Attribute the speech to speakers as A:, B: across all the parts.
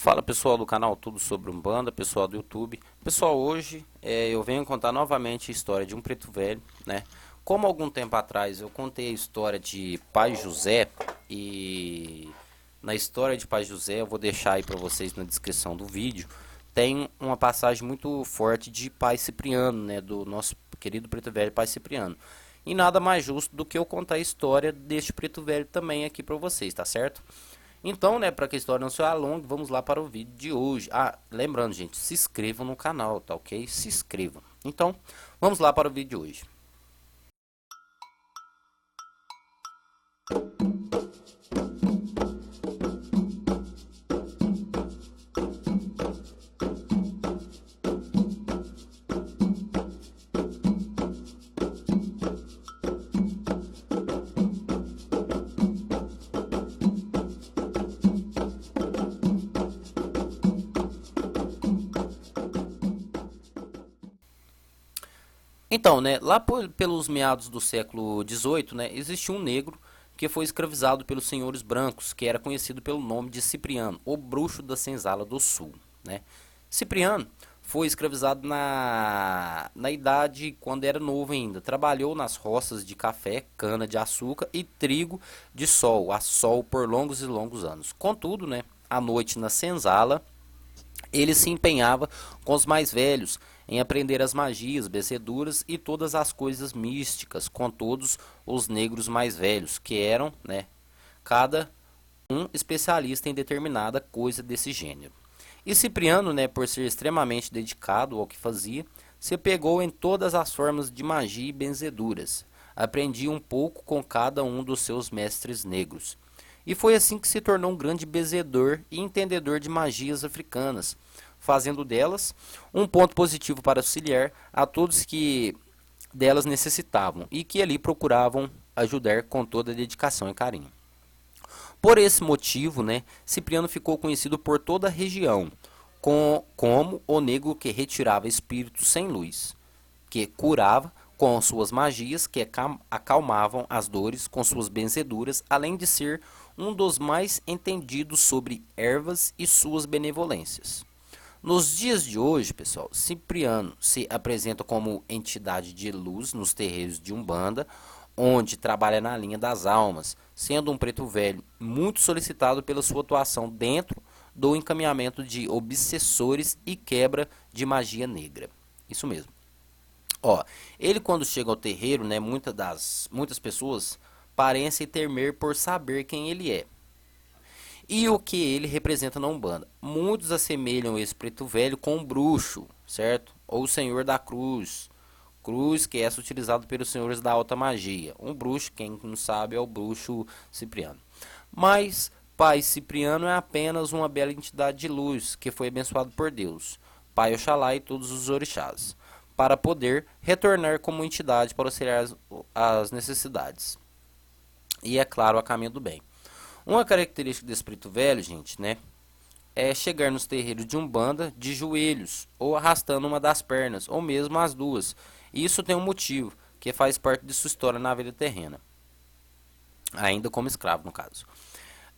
A: Fala pessoal do canal Tudo Sobre Umbanda, pessoal do YouTube. Pessoal, hoje é, eu venho contar novamente a história de um preto velho, né? Como algum tempo atrás eu contei a história de Pai José e na história de Pai José eu vou deixar aí para vocês na descrição do vídeo, tem uma passagem muito forte de Pai Cipriano, né, do nosso querido preto velho Pai Cipriano. E nada mais justo do que eu contar a história deste preto velho também aqui para vocês, tá certo? Então, né, para que a história não se alongue, vamos lá para o vídeo de hoje. Ah, lembrando, gente, se inscrevam no canal, tá ok? Se inscrevam. Então, vamos lá para o vídeo de hoje. Então, né, lá por, pelos meados do século XVIII, né, existiu um negro que foi escravizado pelos senhores brancos, que era conhecido pelo nome de Cipriano, o bruxo da senzala do sul. Né? Cipriano foi escravizado na, na idade quando era novo ainda. Trabalhou nas roças de café, cana-de-açúcar e trigo de sol, a sol por longos e longos anos. Contudo, né, à noite na senzala, ele se empenhava com os mais velhos em aprender as magias, beceduras e todas as coisas místicas com todos os negros mais velhos, que eram, né, cada um especialista em determinada coisa desse gênero. E Cipriano, né, por ser extremamente dedicado ao que fazia, se pegou em todas as formas de magia e benzeduras. Aprendia um pouco com cada um dos seus mestres negros e foi assim que se tornou um grande bezedor e entendedor de magias africanas, fazendo delas um ponto positivo para auxiliar a todos que delas necessitavam e que ali procuravam ajudar com toda a dedicação e carinho. Por esse motivo, né, Cipriano ficou conhecido por toda a região com, como o negro que retirava espíritos sem luz, que curava com suas magias que acalmavam as dores com suas benzeduras, além de ser um dos mais entendidos sobre ervas e suas benevolências. Nos dias de hoje, pessoal, Cipriano se apresenta como entidade de luz nos terreiros de Umbanda, onde trabalha na linha das almas, sendo um preto velho muito solicitado pela sua atuação dentro do encaminhamento de obsessores e quebra de magia negra. Isso mesmo. Ó, ele quando chega ao terreiro, né, muita das, muitas pessoas parecem temer por saber quem ele é. E o que ele representa na Umbanda. Muitos assemelham esse preto velho com um bruxo, certo? Ou o senhor da cruz. Cruz que é essa utilizada pelos senhores da alta magia. Um bruxo, quem não sabe, é o bruxo Cipriano. Mas Pai Cipriano é apenas uma bela entidade de luz que foi abençoado por Deus, Pai Oxalá e todos os orixás para poder retornar como entidade para auxiliar as, as necessidades. E é claro, a caminho do bem. Uma característica do espírito velho, gente, né, é chegar nos terreiros de umbanda de joelhos ou arrastando uma das pernas ou mesmo as duas. Isso tem um motivo que faz parte de sua história na vida terrena, ainda como escravo no caso.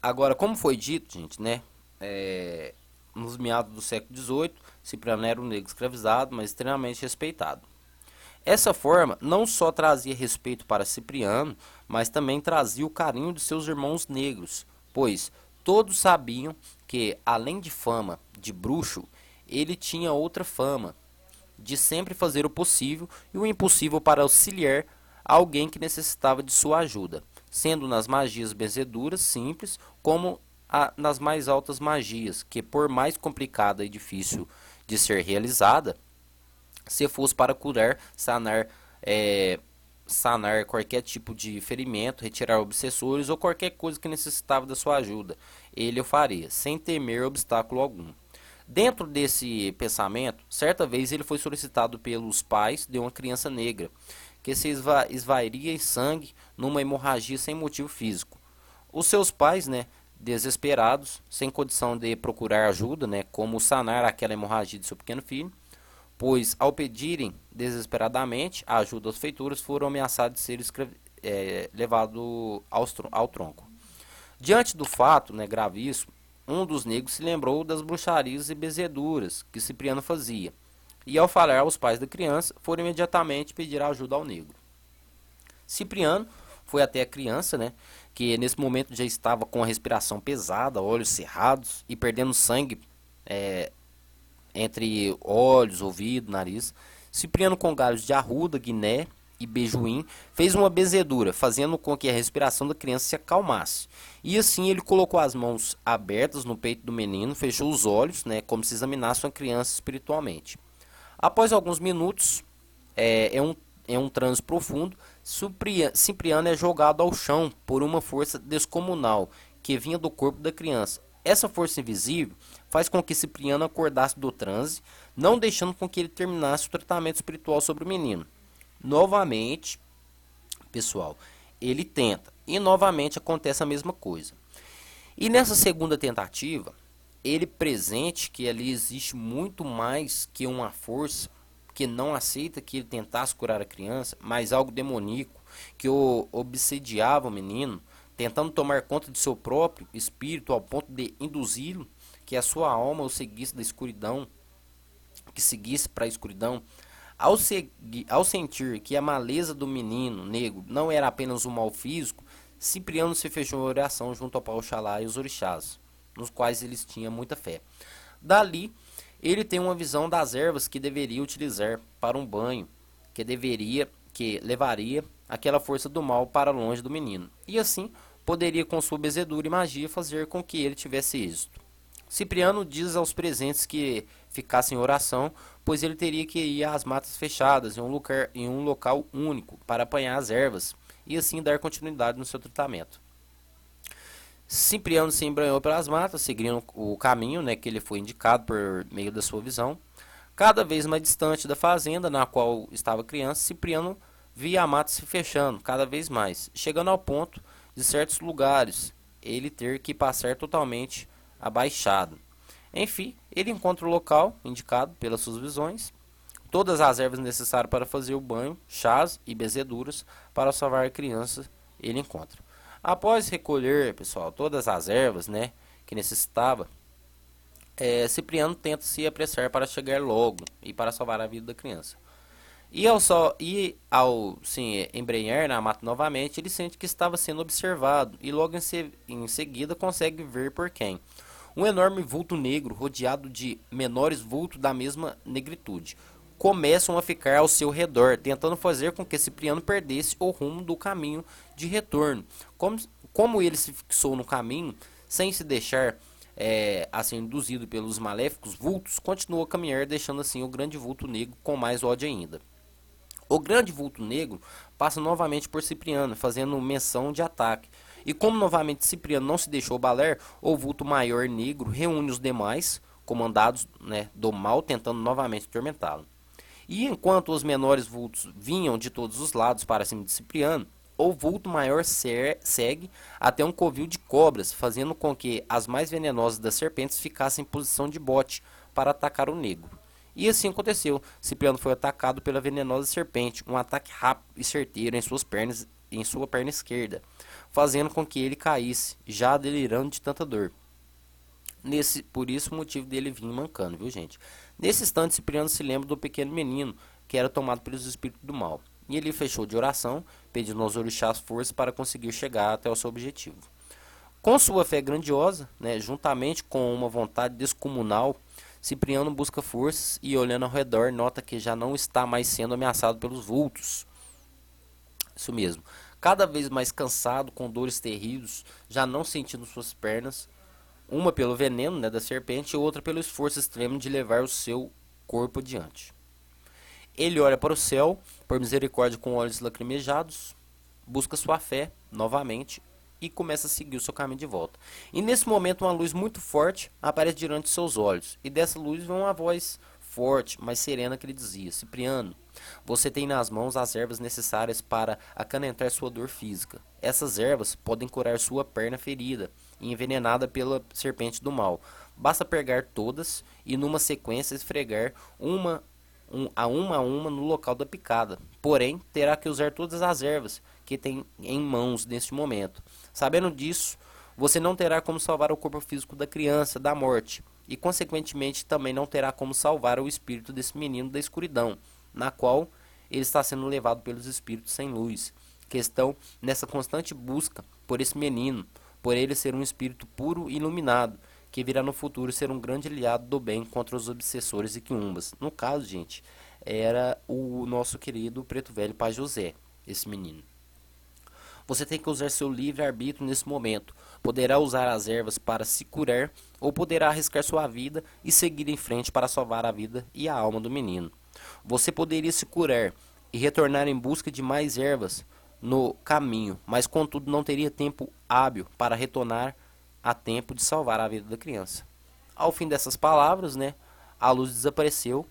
A: Agora, como foi dito, gente, né, é, nos meados do século XVIII, Cipriano era um negro escravizado, mas extremamente respeitado. Essa forma não só trazia respeito para Cipriano, mas também trazia o carinho de seus irmãos negros, pois todos sabiam que, além de fama de bruxo, ele tinha outra fama, de sempre fazer o possível e o impossível para auxiliar alguém que necessitava de sua ajuda, sendo nas magias benzeduras simples como a, nas mais altas magias, que por mais complicada e difícil de ser realizada, se fosse para curar, sanar, é, sanar qualquer tipo de ferimento, retirar obsessores ou qualquer coisa que necessitava da sua ajuda, ele o faria, sem temer obstáculo algum. Dentro desse pensamento, certa vez ele foi solicitado pelos pais de uma criança negra que se esva esvairia em sangue numa hemorragia sem motivo físico. Os seus pais, né, desesperados, sem condição de procurar ajuda, né, como sanar aquela hemorragia de seu pequeno filho, pois ao pedirem desesperadamente a ajuda aos feitores, foram ameaçados de ser é, levados ao tronco. Diante do fato né, gravíssimo, um dos negros se lembrou das bruxarias e bezeduras que Cipriano fazia, e ao falar aos pais da criança, foram imediatamente pedir ajuda ao negro. Cipriano foi até a criança, né, que nesse momento já estava com a respiração pesada, olhos cerrados e perdendo sangue é, entre olhos, ouvido, nariz. Cipriano com galhos de arruda, guiné e beijuim fez uma benzedura, fazendo com que a respiração da criança se acalmasse. E assim ele colocou as mãos abertas no peito do menino, fechou os olhos, né, como se examinasse uma criança espiritualmente. Após alguns minutos, é, é um, é um transe profundo, Cipriano é jogado ao chão por uma força descomunal que vinha do corpo da criança. Essa força invisível faz com que Cipriano acordasse do transe, não deixando com que ele terminasse o tratamento espiritual sobre o menino. Novamente, pessoal, ele tenta e novamente acontece a mesma coisa. E nessa segunda tentativa, ele presente que ali existe muito mais que uma força que não aceita que ele tentasse curar a criança, mas algo demoníaco que o obsediava o menino, tentando tomar conta de seu próprio espírito ao ponto de induzi-lo que a sua alma o seguisse da escuridão, que seguisse para a escuridão. Ao, ao sentir que a maleza do menino negro não era apenas um mal físico, Cipriano se fechou em oração junto ao Paulo Xalá e os orixás, nos quais eles tinham muita fé. Dali, ele tem uma visão das ervas que deveria utilizar para um banho, que deveria, que levaria aquela força do mal para longe do menino. E assim, poderia com sua bezedura e magia fazer com que ele tivesse êxito. Cipriano diz aos presentes que ficassem em oração, pois ele teria que ir às matas fechadas, em um, lugar, em um local único, para apanhar as ervas, e assim dar continuidade no seu tratamento. Cipriano se embranhou pelas matas, seguindo o caminho né, que ele foi indicado por meio da sua visão. Cada vez mais distante da fazenda na qual estava criança, Cipriano via a mata se fechando cada vez mais, chegando ao ponto de certos lugares ele ter que passar totalmente abaixado. Enfim, ele encontra o local indicado pelas suas visões, todas as ervas necessárias para fazer o banho, chás e bezeduras para salvar a criança, ele encontra. Após recolher, pessoal, todas as ervas, né, que necessitava, é, Cipriano tenta se apressar para chegar logo e para salvar a vida da criança. E ao, só, e ao sim, embrenhar na mata novamente, ele sente que estava sendo observado e logo em, se, em seguida consegue ver por quem. Um enorme vulto negro, rodeado de menores vultos da mesma negritude, começam a ficar ao seu redor, tentando fazer com que Cipriano perdesse o rumo do caminho de retorno. Como, como ele se fixou no caminho, sem se deixar é, assim, induzido pelos maléficos vultos, continuou a caminhar, deixando assim o grande vulto negro com mais ódio ainda. O grande vulto negro passa novamente por Cipriano, fazendo menção de ataque. E como novamente Cipriano não se deixou baler, o vulto maior negro reúne os demais, comandados né, do mal, tentando novamente atormentá-lo. E enquanto os menores vultos vinham de todos os lados para cima de Cipriano, ou vulto maior segue até um covil de cobras, fazendo com que as mais venenosas das serpentes ficassem em posição de bote para atacar o negro. E assim aconteceu. Cipriano foi atacado pela venenosa serpente, um ataque rápido e certeiro em suas pernas, em sua perna esquerda, fazendo com que ele caísse, já delirando de tanta dor. Nesse, por isso o motivo dele vir mancando, viu gente? Nesse instante, Cipriano se lembra do pequeno menino que era tomado pelos espíritos do mal. E ele fechou de oração, pedindo aos orixás força para conseguir chegar até o seu objetivo. Com sua fé grandiosa, né, juntamente com uma vontade descomunal, Cipriano busca forças e, olhando ao redor, nota que já não está mais sendo ameaçado pelos vultos. Isso mesmo. Cada vez mais cansado, com dores terríveis, já não sentindo suas pernas, uma pelo veneno né, da serpente e outra pelo esforço extremo de levar o seu corpo adiante. Ele olha para o céu, por misericórdia com olhos lacrimejados, busca sua fé novamente e começa a seguir o seu caminho de volta. E nesse momento uma luz muito forte aparece diante de seus olhos, e dessa luz vem uma voz forte, mas serena que lhe dizia: Cipriano, você tem nas mãos as ervas necessárias para acalentar sua dor física. Essas ervas podem curar sua perna ferida e envenenada pela serpente do mal. Basta pegar todas e, numa sequência, esfregar uma um, a uma a uma no local da picada. Porém, terá que usar todas as ervas que tem em mãos neste momento. Sabendo disso, você não terá como salvar o corpo físico da criança da morte e, consequentemente, também não terá como salvar o espírito desse menino da escuridão, na qual ele está sendo levado pelos espíritos sem luz, que estão nessa constante busca por esse menino, por ele ser um espírito puro e iluminado, que virá no futuro ser um grande aliado do bem contra os obsessores e quiumbas. No caso, gente, era o nosso querido preto velho pai José, esse menino. Você tem que usar seu livre-arbítrio nesse momento. Poderá usar as ervas para se curar ou poderá arriscar sua vida e seguir em frente para salvar a vida e a alma do menino. Você poderia se curar e retornar em busca de mais ervas no caminho, mas contudo não teria tempo hábil para retornar a tempo de salvar a vida da criança. Ao fim dessas palavras, né, a luz desapareceu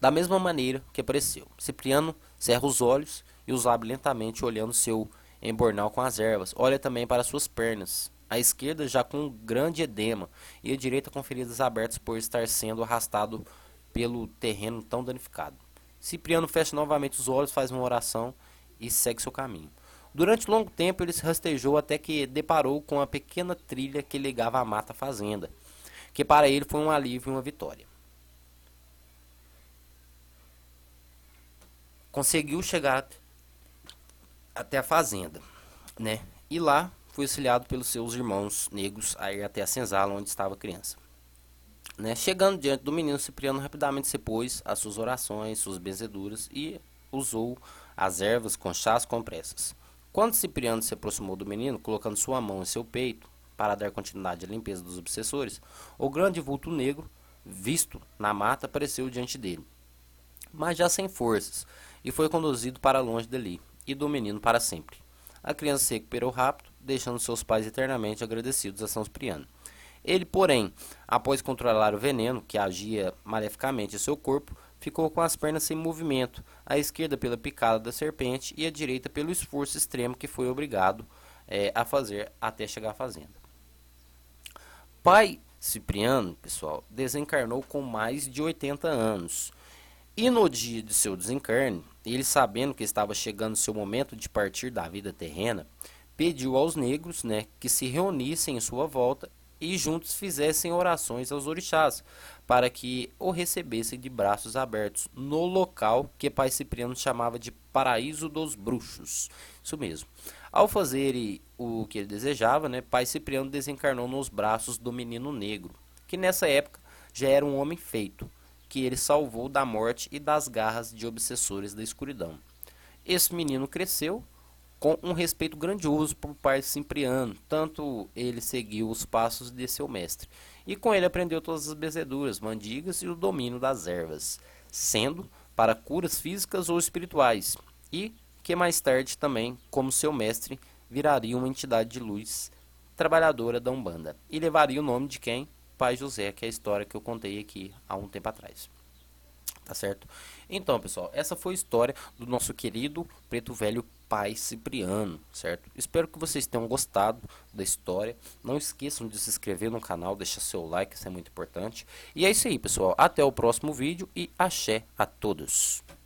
A: da mesma maneira que apareceu. Cipriano cerra os olhos e os abre lentamente, olhando seu embornal com as ervas. Olha também para suas pernas, a esquerda já com um grande edema e a direita com feridas abertas por estar sendo arrastado pelo terreno tão danificado. Cipriano fecha novamente os olhos, faz uma oração e segue seu caminho. Durante longo tempo ele se rastejou até que deparou com a pequena trilha que ligava a mata à fazenda, que para ele foi um alívio e uma vitória. Conseguiu chegar até a fazenda, né? E lá foi auxiliado pelos seus irmãos negros a ir até a senzala onde estava a criança. Né? Chegando diante do menino, Cipriano rapidamente se pôs às suas orações, suas benzeduras e usou as ervas, com chás, compressas. Quando Cipriano se aproximou do menino, colocando sua mão em seu peito para dar continuidade à limpeza dos obsessores, o grande vulto negro, visto na mata, apareceu diante dele, mas já sem forças, e foi conduzido para longe dali e do menino para sempre. A criança se recuperou rápido, deixando seus pais eternamente agradecidos a São Cipriano. Ele, porém, após controlar o veneno que agia maleficamente em seu corpo, ficou com as pernas sem movimento, a esquerda pela picada da serpente e a direita pelo esforço extremo que foi obrigado é, a fazer até chegar à fazenda. Pai Cipriano, pessoal, desencarnou com mais de 80 anos. E no dia de seu desencarne, ele sabendo que estava chegando seu momento de partir da vida terrena, pediu aos negros né, que se reunissem em sua volta e juntos fizessem orações aos orixás, para que o recebessem de braços abertos no local que Pai Cipriano chamava de Paraíso dos Bruxos. Isso mesmo. Ao fazer o que ele desejava, né, Pai Cipriano desencarnou nos braços do menino negro, que nessa época já era um homem feito, que ele salvou da morte e das garras de obsessores da escuridão. Esse menino cresceu com um respeito grandioso por pai de Cipriano, tanto ele seguiu os passos de seu mestre, e com ele aprendeu todas as bezeduras, mandigas e o domínio das ervas, sendo para curas físicas ou espirituais, e que mais tarde também, como seu mestre, viraria uma entidade de luz trabalhadora da Umbanda, e levaria o nome de quem? Pai José, que é a história que eu contei aqui há um tempo atrás tá certo? Então, pessoal, essa foi a história do nosso querido preto velho pai Cipriano, certo? Espero que vocês tenham gostado da história. Não esqueçam de se inscrever no canal, deixar seu like, isso é muito importante. E é isso aí, pessoal. Até o próximo vídeo e axé a todos.